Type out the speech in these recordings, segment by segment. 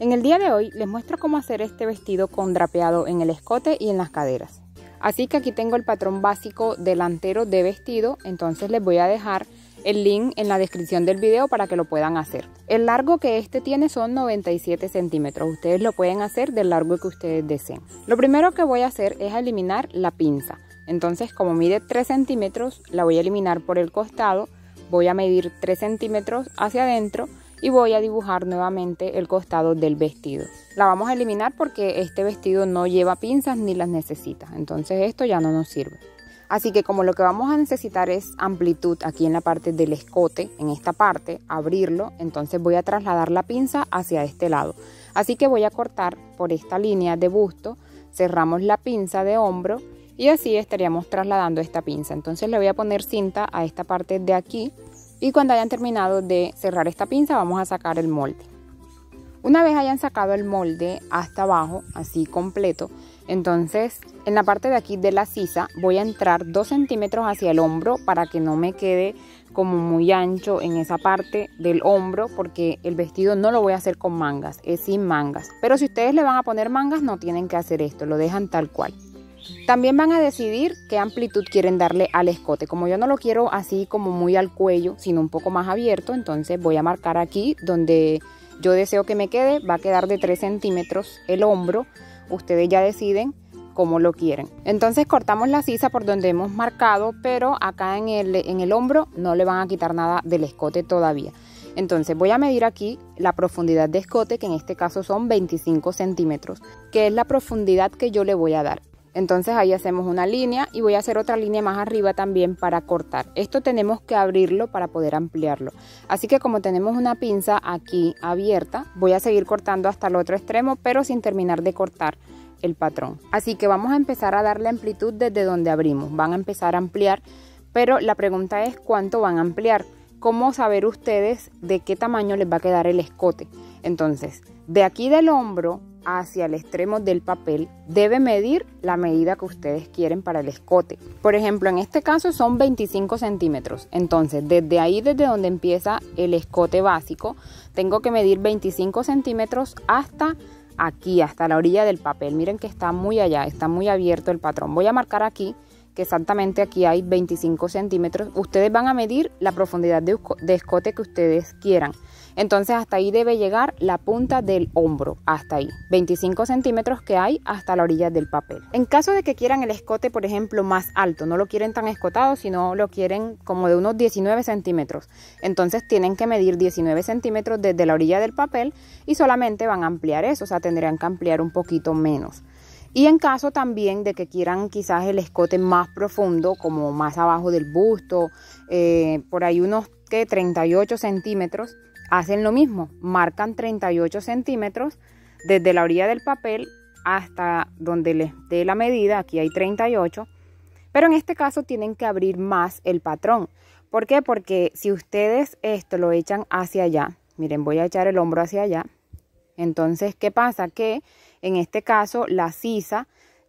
En el día de hoy les muestro cómo hacer este vestido con drapeado en el escote y en las caderas. Así que aquí tengo el patrón básico delantero de vestido, entonces les voy a dejar el link en la descripción del video para que lo puedan hacer. El largo que este tiene son 97 centímetros, ustedes lo pueden hacer del largo que ustedes deseen. Lo primero que voy a hacer es eliminar la pinza, entonces como mide 3 centímetros la voy a eliminar por el costado, voy a medir 3 centímetros hacia adentro y voy a dibujar nuevamente el costado del vestido. La vamos a eliminar porque este vestido no lleva pinzas ni las necesita, entonces esto ya no nos sirve. Así que como lo que vamos a necesitar es amplitud aquí en la parte del escote, en esta parte, abrirlo, entonces voy a trasladar la pinza hacia este lado. Así que voy a cortar por esta línea de busto, cerramos la pinza de hombro y así estaríamos trasladando esta pinza. Entonces le voy a poner cinta a esta parte de aquí y cuando hayan terminado de cerrar esta pinza vamos a sacar el molde. Una vez hayan sacado el molde hasta abajo, así completo, entonces en la parte de aquí de la sisa voy a entrar 2 centímetros hacia el hombro para que no me quede como muy ancho en esa parte del hombro porque el vestido no lo voy a hacer con mangas, es sin mangas. Pero si ustedes le van a poner mangas no tienen que hacer esto, lo dejan tal cual. También van a decidir qué amplitud quieren darle al escote. Como yo no lo quiero así como muy al cuello, sino un poco más abierto, entonces voy a marcar aquí donde yo deseo que me quede. Va a quedar de 3 centímetros el hombro. Ustedes ya deciden cómo lo quieren. Entonces cortamos la sisa por donde hemos marcado, pero acá en el, en el hombro no le van a quitar nada del escote todavía. Entonces voy a medir aquí la profundidad de escote, que en este caso son 25 centímetros, que es la profundidad que yo le voy a dar. Entonces ahí hacemos una línea y voy a hacer otra línea más arriba también para cortar. Esto tenemos que abrirlo para poder ampliarlo. Así que como tenemos una pinza aquí abierta, voy a seguir cortando hasta el otro extremo, pero sin terminar de cortar el patrón. Así que vamos a empezar a darle amplitud desde donde abrimos. Van a empezar a ampliar, pero la pregunta es cuánto van a ampliar. ¿Cómo saber ustedes de qué tamaño les va a quedar el escote? Entonces, de aquí del hombro hacia el extremo del papel debe medir la medida que ustedes quieren para el escote. Por ejemplo, en este caso son 25 centímetros. Entonces, desde ahí, desde donde empieza el escote básico, tengo que medir 25 centímetros hasta aquí, hasta la orilla del papel. Miren que está muy allá, está muy abierto el patrón. Voy a marcar aquí que exactamente aquí hay 25 centímetros. Ustedes van a medir la profundidad de, escote que ustedes quieran. Entonces hasta ahí debe llegar la punta del hombro, hasta ahí, 25 centímetros que hay hasta la orilla del papel. En caso de que quieran el escote, por ejemplo, más alto, no lo quieren tan escotado, sino lo quieren como de unos 19 centímetros, entonces tienen que medir 19 centímetros desde la orilla del papel y solamente van a ampliar eso, o sea, tendrían que ampliar un poquito menos. Y en caso también de que quieran quizás el escote más profundo, como más abajo del busto, eh, por ahí unos 38 centímetros, hacen lo mismo, marcan 38 centímetros desde la orilla del papel hasta donde les dé la medida, aquí hay 38, pero en este caso tienen que abrir más el patrón. ¿Por qué? Porque si ustedes esto lo echan hacia allá, miren, voy a echar el hombro hacia allá, entonces, ¿qué pasa? Que en este caso la sisa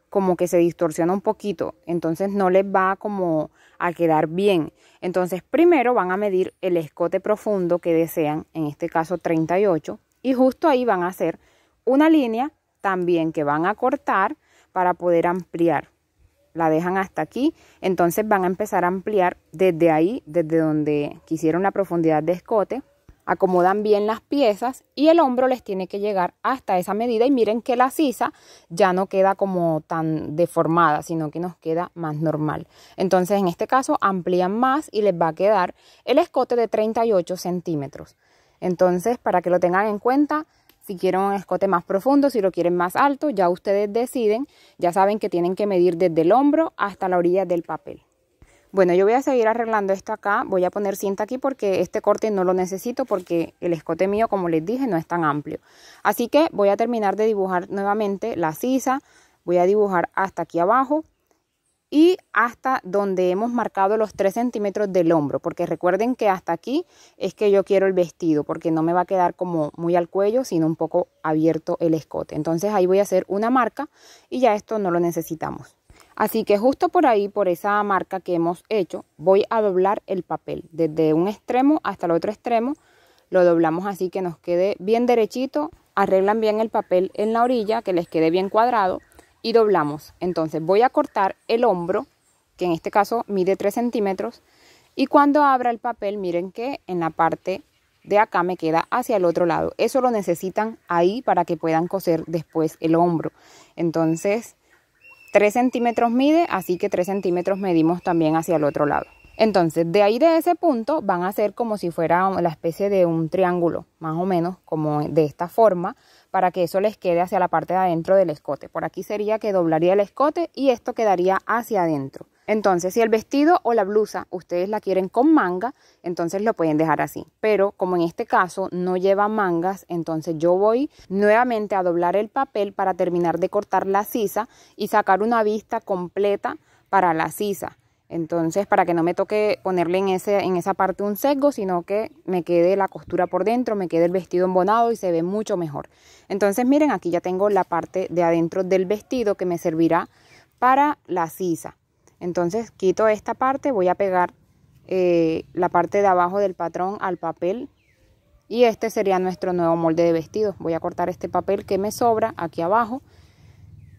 como que se distorsiona un poquito, entonces no les va como a quedar bien. Entonces primero van a medir el escote profundo que desean, en este caso 38, y justo ahí van a hacer una línea también que van a cortar para poder ampliar. La dejan hasta aquí, entonces van a empezar a ampliar desde ahí, desde donde quisieron la profundidad de escote, acomodan bien las piezas y el hombro les tiene que llegar hasta esa medida y miren que la sisa ya no queda como tan deformada, sino que nos queda más normal. Entonces en este caso amplían más y les va a quedar el escote de 38 centímetros. Entonces para que lo tengan en cuenta, si quieren un escote más profundo, si lo quieren más alto, ya ustedes deciden, ya saben que tienen que medir desde el hombro hasta la orilla del papel. Bueno, yo voy a seguir arreglando esto acá. Voy a poner cinta aquí porque este corte no lo necesito porque el escote mío, como les dije, no es tan amplio. Así que voy a terminar de dibujar nuevamente la sisa. Voy a dibujar hasta aquí abajo y hasta donde hemos marcado los 3 centímetros del hombro, porque recuerden que hasta aquí es que yo quiero el vestido, porque no me va a quedar como muy al cuello, sino un poco abierto el escote. Entonces ahí voy a hacer una marca y ya esto no lo necesitamos. Así que justo por ahí, por esa marca que hemos hecho, voy a doblar el papel. Desde un extremo hasta el otro extremo, lo doblamos así que nos quede bien derechito. Arreglan bien el papel en la orilla, que les quede bien cuadrado. Y doblamos. Entonces voy a cortar el hombro, que en este caso mide 3 centímetros. Y cuando abra el papel, miren que en la parte de acá me queda hacia el otro lado. Eso lo necesitan ahí para que puedan coser después el hombro. Entonces 3 centímetros mide, así que 3 centímetros medimos también hacia el otro lado. Entonces, de ahí de ese punto van a ser como si fuera la especie de un triángulo, más o menos, como de esta forma, para que eso les quede hacia la parte de adentro del escote. Por aquí sería que doblaría el escote y esto quedaría hacia adentro. Entonces, si el vestido o la blusa ustedes la quieren con manga, entonces lo pueden dejar así. Pero como en este caso no lleva mangas, entonces yo voy nuevamente a doblar el papel para terminar de cortar la sisa y sacar una vista completa para la sisa. Entonces, para que no me toque ponerle en, en esa parte un sesgo, sino que me quede la costura por dentro, me quede el vestido embonado y se ve mucho mejor. Entonces, miren, aquí ya tengo la parte de adentro del vestido que me servirá para la sisa. Entonces quito esta parte, voy a pegar eh, la parte de abajo del patrón al papel y este sería nuestro nuevo molde de vestido. Voy a cortar este papel que me sobra aquí abajo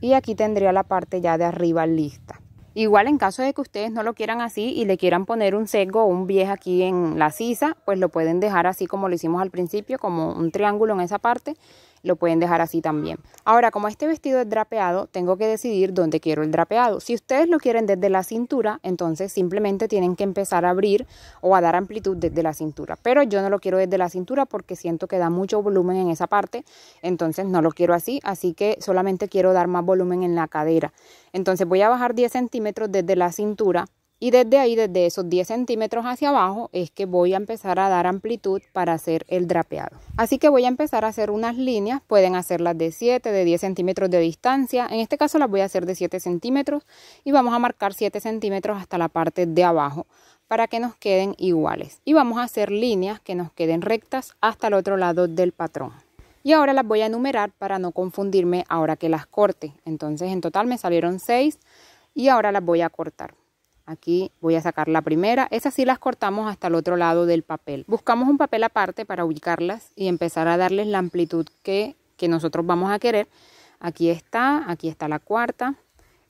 y aquí tendría la parte ya de arriba lista. Igual en caso de que ustedes no lo quieran así y le quieran poner un sesgo o un viejo aquí en la sisa, pues lo pueden dejar así como lo hicimos al principio, como un triángulo en esa parte lo pueden dejar así también. Ahora, como este vestido es drapeado, tengo que decidir dónde quiero el drapeado. Si ustedes lo quieren desde la cintura, entonces simplemente tienen que empezar a abrir o a dar amplitud desde la cintura. Pero yo no lo quiero desde la cintura porque siento que da mucho volumen en esa parte, entonces no lo quiero así, así que solamente quiero dar más volumen en la cadera. Entonces voy a bajar 10 centímetros desde la cintura y desde ahí, desde esos 10 centímetros hacia abajo, es que voy a empezar a dar amplitud para hacer el drapeado. Así que voy a empezar a hacer unas líneas, pueden hacerlas de 7, de 10 centímetros de distancia. En este caso las voy a hacer de 7 centímetros y vamos a marcar 7 centímetros hasta la parte de abajo para que nos queden iguales. Y vamos a hacer líneas que nos queden rectas hasta el otro lado del patrón. Y ahora las voy a enumerar para no confundirme ahora que las corte. Entonces en total me salieron 6 y ahora las voy a cortar. Aquí voy a sacar la primera. Esas sí las cortamos hasta el otro lado del papel. Buscamos un papel aparte para ubicarlas y empezar a darles la amplitud que, que nosotros vamos a querer. Aquí está, aquí está la cuarta.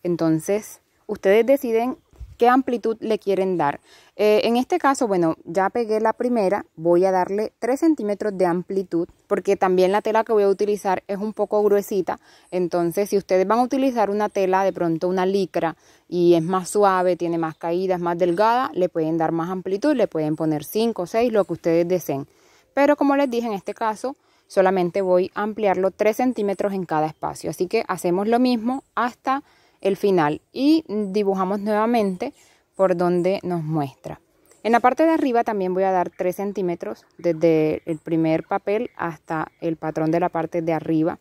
Entonces, ustedes deciden qué amplitud le quieren dar. Eh, en este caso, bueno, ya pegué la primera, voy a darle 3 centímetros de amplitud porque también la tela que voy a utilizar es un poco gruesita. Entonces, si ustedes van a utilizar una tela, de pronto una licra, y es más suave, tiene más caídas, más delgada, le pueden dar más amplitud, le pueden poner 5, o 6, lo que ustedes deseen. Pero como les dije, en este caso solamente voy a ampliarlo 3 centímetros en cada espacio. Así que hacemos lo mismo hasta el final y dibujamos nuevamente por donde nos muestra. En la parte de arriba también voy a dar 3 centímetros desde el primer papel hasta el patrón de la parte de arriba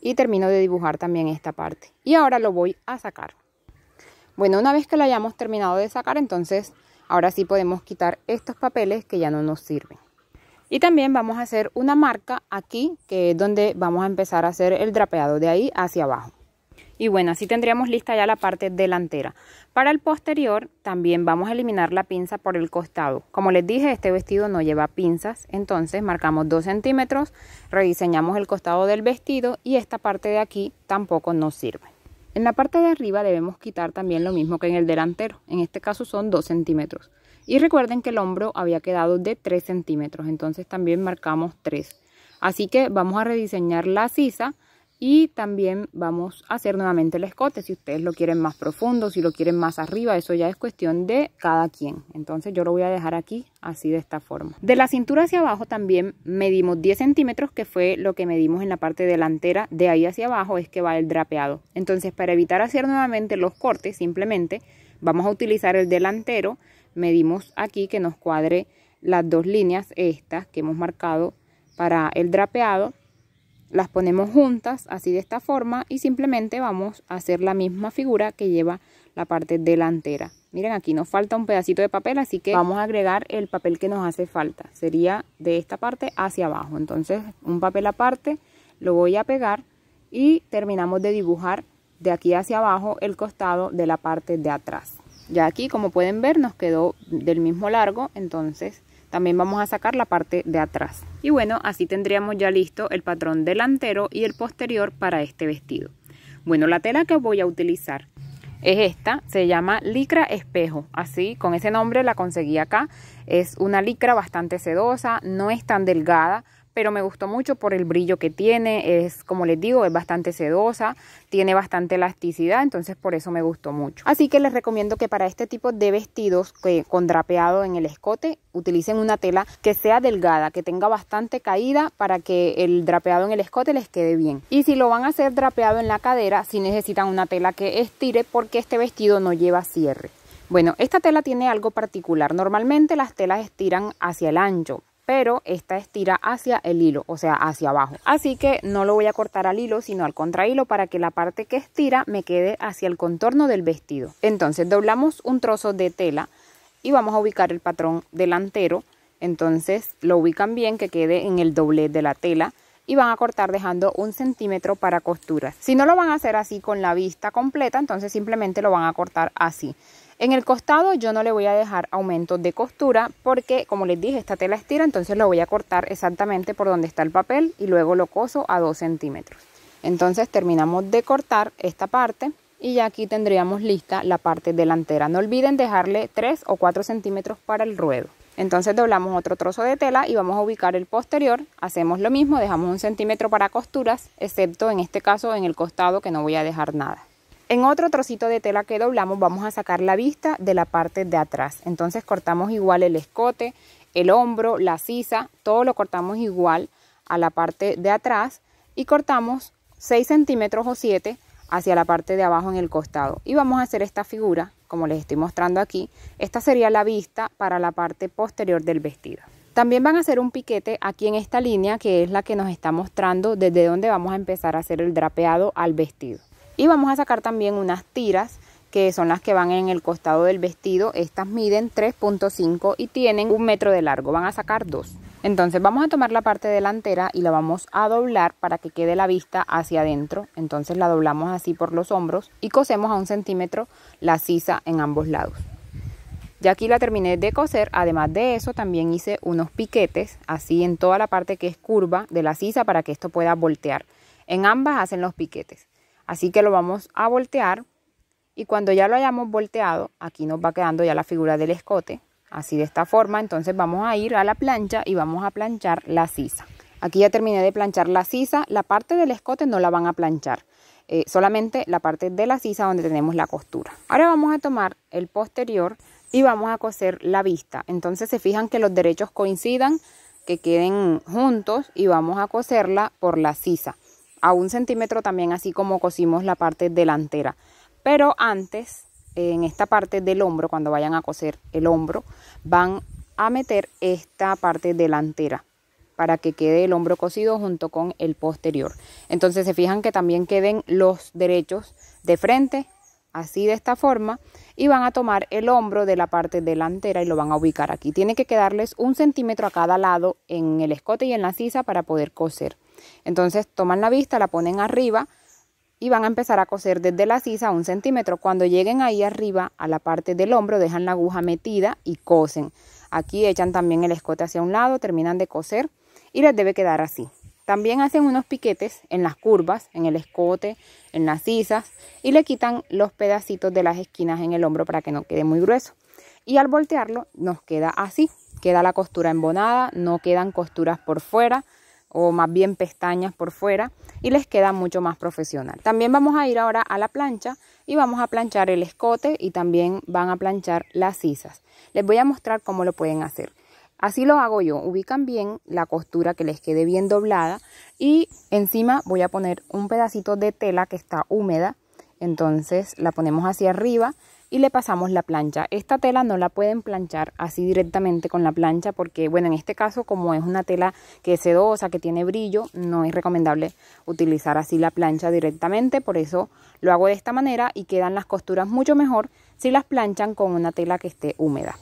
y termino de dibujar también esta parte. Y ahora lo voy a sacar. Bueno, una vez que lo hayamos terminado de sacar, entonces ahora sí podemos quitar estos papeles que ya no nos sirven. Y también vamos a hacer una marca aquí, que es donde vamos a empezar a hacer el drapeado de ahí hacia abajo. Y bueno, así tendríamos lista ya la parte delantera. Para el posterior también vamos a eliminar la pinza por el costado. Como les dije, este vestido no lleva pinzas, entonces marcamos 2 centímetros, rediseñamos el costado del vestido y esta parte de aquí tampoco nos sirve. En la parte de arriba debemos quitar también lo mismo que en el delantero, en este caso son 2 centímetros. Y recuerden que el hombro había quedado de 3 centímetros, entonces también marcamos 3. Así que vamos a rediseñar la sisa y también vamos a hacer nuevamente el escote, si ustedes lo quieren más profundo, si lo quieren más arriba, eso ya es cuestión de cada quien. Entonces yo lo voy a dejar aquí así de esta forma. De la cintura hacia abajo también medimos 10 centímetros, que fue lo que medimos en la parte delantera, de ahí hacia abajo es que va el drapeado. Entonces para evitar hacer nuevamente los cortes, simplemente vamos a utilizar el delantero, medimos aquí que nos cuadre las dos líneas estas que hemos marcado para el drapeado las ponemos juntas así de esta forma y simplemente vamos a hacer la misma figura que lleva la parte delantera miren aquí nos falta un pedacito de papel así que vamos a agregar el papel que nos hace falta sería de esta parte hacia abajo entonces un papel aparte lo voy a pegar y terminamos de dibujar de aquí hacia abajo el costado de la parte de atrás ya aquí como pueden ver nos quedó del mismo largo entonces también vamos a sacar la parte de atrás. Y bueno, así tendríamos ya listo el patrón delantero y el posterior para este vestido. Bueno, la tela que voy a utilizar es esta, se llama licra espejo, así con ese nombre la conseguí acá, es una licra bastante sedosa, no es tan delgada, pero me gustó mucho por el brillo que tiene, es como les digo, es bastante sedosa, tiene bastante elasticidad, entonces por eso me gustó mucho. Así que les recomiendo que para este tipo de vestidos que, con drapeado en el escote, utilicen una tela que sea delgada, que tenga bastante caída para que el drapeado en el escote les quede bien. Y si lo van a hacer drapeado en la cadera, si necesitan una tela que estire porque este vestido no lleva cierre. Bueno, esta tela tiene algo particular. Normalmente las telas estiran hacia el ancho, pero esta estira hacia el hilo, o sea, hacia abajo. Así que no lo voy a cortar al hilo, sino al contrahilo para que la parte que estira me quede hacia el contorno del vestido. Entonces doblamos un trozo de tela y vamos a ubicar el patrón delantero. Entonces lo ubican bien que quede en el doblez de la tela y van a cortar dejando un centímetro para costura Si no lo van a hacer así con la vista completa, entonces simplemente lo van a cortar así. En el costado yo no le voy a dejar aumento de costura porque como les dije esta tela estira entonces lo voy a cortar exactamente por donde está el papel y luego lo coso a 2 centímetros. Entonces terminamos de cortar esta parte y ya aquí tendríamos lista la parte delantera. No olviden dejarle 3 o 4 centímetros para el ruedo. Entonces doblamos otro trozo de tela y vamos a ubicar el posterior. Hacemos lo mismo, dejamos un centímetro para costuras, excepto en este caso en el costado que no voy a dejar nada. En otro trocito de tela que doblamos vamos a sacar la vista de la parte de atrás. Entonces cortamos igual el escote, el hombro, la sisa, todo lo cortamos igual a la parte de atrás y cortamos 6 centímetros o 7 hacia la parte de abajo en el costado. Y vamos a hacer esta figura, como les estoy mostrando aquí. Esta sería la vista para la parte posterior del vestido. También van a hacer un piquete aquí en esta línea que es la que nos está mostrando desde donde vamos a empezar a hacer el drapeado al vestido. Y vamos a sacar también unas tiras que son las que van en el costado del vestido. Estas miden 3.5 y tienen un metro de largo. Van a sacar dos. Entonces vamos a tomar la parte delantera y la vamos a doblar para que quede la vista hacia adentro. Entonces la doblamos así por los hombros y cosemos a un centímetro la sisa en ambos lados. Ya aquí la terminé de coser, además de eso también hice unos piquetes así en toda la parte que es curva de la sisa para que esto pueda voltear. En ambas hacen los piquetes. Así que lo vamos a voltear y cuando ya lo hayamos volteado, aquí nos va quedando ya la figura del escote, así de esta forma. Entonces vamos a ir a la plancha y vamos a planchar la sisa. Aquí ya terminé de planchar la sisa, la parte del escote no la van a planchar, eh, solamente la parte de la sisa donde tenemos la costura. Ahora vamos a tomar el posterior y vamos a coser la vista. Entonces se fijan que los derechos coincidan, que queden juntos y vamos a coserla por la sisa a un centímetro también así como cosimos la parte delantera. Pero antes, en esta parte del hombro, cuando vayan a coser el hombro, van a meter esta parte delantera para que quede el hombro cosido junto con el posterior. Entonces se fijan que también queden los derechos de frente, así de esta forma, y van a tomar el hombro de la parte delantera y lo van a ubicar aquí. Tiene que quedarles un centímetro a cada lado en el escote y en la sisa para poder coser. Entonces toman la vista, la ponen arriba y van a empezar a coser desde la sisa un centímetro. Cuando lleguen ahí arriba a la parte del hombro, dejan la aguja metida y cosen. Aquí echan también el escote hacia un lado, terminan de coser y les debe quedar así. También hacen unos piquetes en las curvas, en el escote, en las sisas y le quitan los pedacitos de las esquinas en el hombro para que no quede muy grueso. Y al voltearlo nos queda así, queda la costura embonada, no quedan costuras por fuera, o más bien pestañas por fuera y les queda mucho más profesional. También vamos a ir ahora a la plancha y vamos a planchar el escote y también van a planchar las sisas. Les voy a mostrar cómo lo pueden hacer. Así lo hago yo, ubican bien la costura que les quede bien doblada y encima voy a poner un pedacito de tela que está húmeda, entonces la ponemos hacia arriba y le pasamos la plancha. Esta tela no la pueden planchar así directamente con la plancha porque, bueno, en este caso como es una tela que es sedosa, que tiene brillo, no es recomendable utilizar así la plancha directamente, por eso lo hago de esta manera y quedan las costuras mucho mejor si las planchan con una tela que esté húmeda.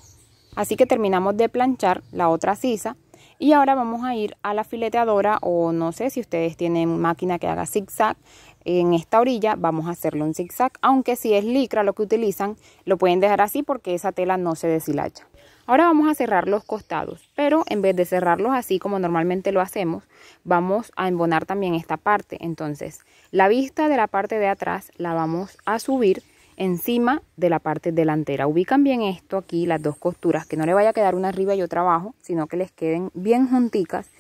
Así que terminamos de planchar la otra sisa y ahora vamos a ir a la fileteadora o no sé si ustedes tienen máquina que haga zigzag en esta orilla vamos a hacerle un zigzag, aunque si es licra lo que utilizan, lo pueden dejar así porque esa tela no se deshilacha. Ahora vamos a cerrar los costados, pero en vez de cerrarlos así como normalmente lo hacemos, vamos a embonar también esta parte. Entonces, la vista de la parte de atrás la vamos a subir encima de la parte delantera. Ubican bien esto aquí, las dos costuras, que no le vaya a quedar una arriba y otra abajo, sino que les queden bien junticas.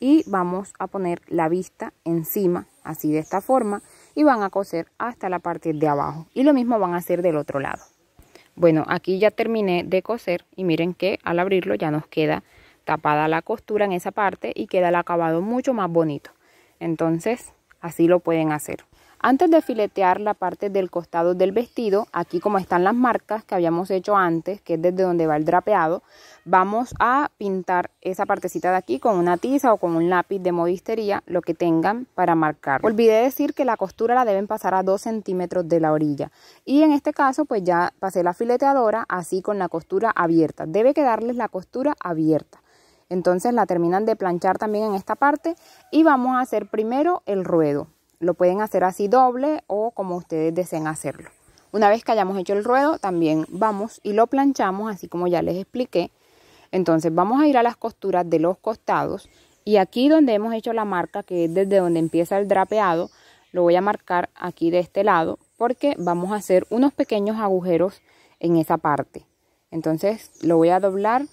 Y vamos a poner la vista encima así de esta forma y van a coser hasta la parte de abajo y lo mismo van a hacer del otro lado. Bueno, aquí ya terminé de coser y miren que al abrirlo ya nos queda tapada la costura en esa parte y queda el acabado mucho más bonito. Entonces, así lo pueden hacer. Antes de filetear la parte del costado del vestido, aquí como están las marcas que habíamos hecho antes, que es desde donde va el drapeado, vamos a pintar esa partecita de aquí con una tiza o con un lápiz de modistería, lo que tengan para marcar. Olvidé decir que la costura la deben pasar a 2 centímetros de la orilla y en este caso pues ya pasé la fileteadora así con la costura abierta. Debe quedarles la costura abierta. Entonces la terminan de planchar también en esta parte y vamos a hacer primero el ruedo. Lo pueden hacer así doble o como ustedes deseen hacerlo. Una vez que hayamos hecho el ruedo, también vamos y lo planchamos, así como ya les expliqué. Entonces vamos a ir a las costuras de los costados y aquí donde hemos hecho la marca, que es desde donde empieza el drapeado, lo voy a marcar aquí de este lado porque vamos a hacer unos pequeños agujeros en esa parte. Entonces lo voy a doblar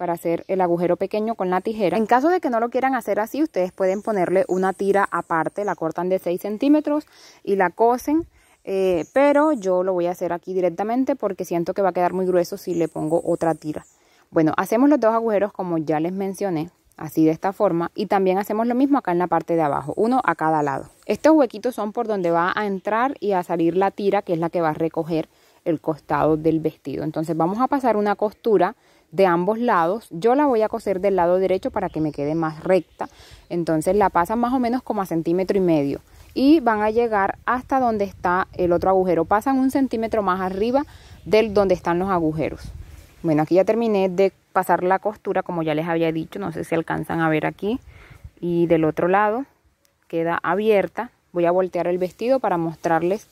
para hacer el agujero pequeño con la tijera. En caso de que no lo quieran hacer así, ustedes pueden ponerle una tira aparte, la cortan de 6 centímetros y la cosen. Eh, pero yo lo voy a hacer aquí directamente porque siento que va a quedar muy grueso si le pongo otra tira. Bueno, hacemos los dos agujeros como ya les mencioné, así de esta forma. Y también hacemos lo mismo acá en la parte de abajo, uno a cada lado. Estos huequitos son por donde va a entrar y a salir la tira, que es la que va a recoger el costado del vestido. Entonces vamos a pasar una costura de ambos lados. Yo la voy a coser del lado derecho para que me quede más recta. Entonces la pasan más o menos como a centímetro y medio. Y van a llegar hasta donde está el otro agujero. Pasan un centímetro más arriba del donde están los agujeros. Bueno, aquí ya terminé de pasar la costura, como ya les había dicho. No sé si alcanzan a ver aquí. Y del otro lado queda abierta. Voy a voltear el vestido para mostrarles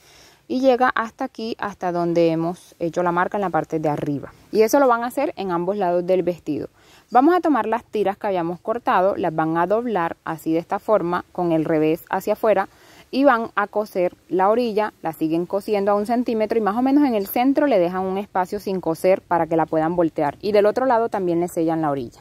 y llega hasta aquí, hasta donde hemos hecho la marca en la parte de arriba. Y eso lo van a hacer en ambos lados del vestido. Vamos a tomar las tiras que habíamos cortado, las van a doblar así de esta forma, con el revés hacia afuera, y van a coser la orilla, la siguen cosiendo a un centímetro y más o menos en el centro le dejan un espacio sin coser para que la puedan voltear. Y del otro lado también le sellan la orilla.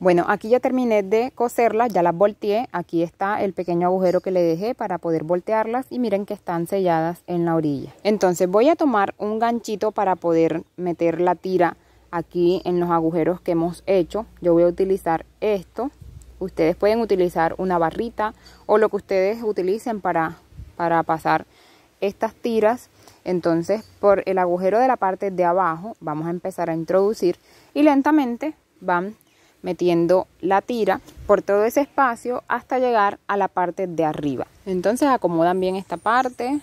Bueno, aquí ya terminé de coserlas, ya las volteé. Aquí está el pequeño agujero que le dejé para poder voltearlas y miren que están selladas en la orilla. Entonces voy a tomar un ganchito para poder meter la tira aquí en los agujeros que hemos hecho. Yo voy a utilizar esto. Ustedes pueden utilizar una barrita o lo que ustedes utilicen para, para pasar estas tiras. Entonces por el agujero de la parte de abajo vamos a empezar a introducir y lentamente van metiendo la tira por todo ese espacio hasta llegar a la parte de arriba. Entonces acomodan bien esta parte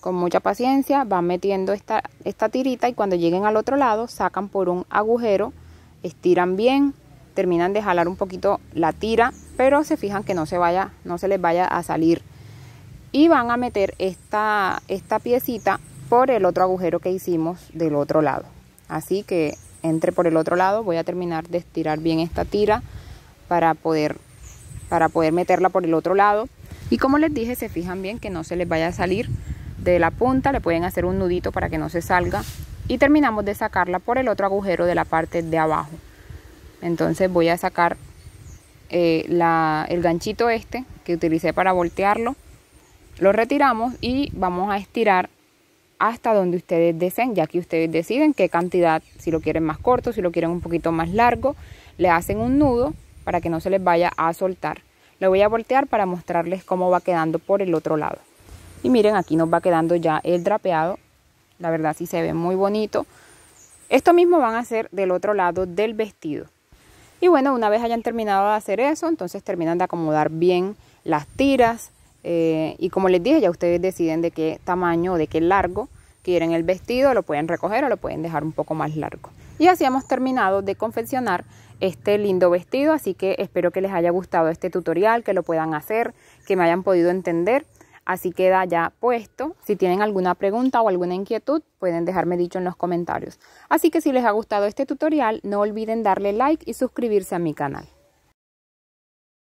con mucha paciencia, van metiendo esta, esta tirita y cuando lleguen al otro lado sacan por un agujero, estiran bien, terminan de jalar un poquito la tira, pero se fijan que no se vaya, no se les vaya a salir. Y van a meter esta, esta piecita por el otro agujero que hicimos del otro lado. Así que entre por el otro lado. Voy a terminar de estirar bien esta tira para poder, para poder meterla por el otro lado. Y como les dije, se fijan bien que no se les vaya a salir de la punta. Le pueden hacer un nudito para que no se salga. Y terminamos de sacarla por el otro agujero de la parte de abajo. Entonces voy a sacar eh, el ganchito este que utilicé para voltearlo. Lo retiramos y vamos a estirar hasta donde ustedes deseen, ya que ustedes deciden qué cantidad, si lo quieren más corto, si lo quieren un poquito más largo, le hacen un nudo para que no se les vaya a soltar. Lo voy a voltear para mostrarles cómo va quedando por el otro lado. Y miren, aquí nos va quedando ya el drapeado. La verdad sí se ve muy bonito. Esto mismo van a hacer del otro lado del vestido. Y bueno, una vez hayan terminado de hacer eso, entonces terminan de acomodar bien las tiras, eh, y como les dije, ya ustedes deciden de qué tamaño o de qué largo quieren el vestido, lo pueden recoger o lo pueden dejar un poco más largo. Y así hemos terminado de confeccionar este lindo vestido, así que espero que les haya gustado este tutorial, que lo puedan hacer, que me hayan podido entender. Así queda ya puesto. Si tienen alguna pregunta o alguna inquietud, pueden dejarme dicho en los comentarios. Así que si les ha gustado este tutorial, no olviden darle like y suscribirse a mi canal.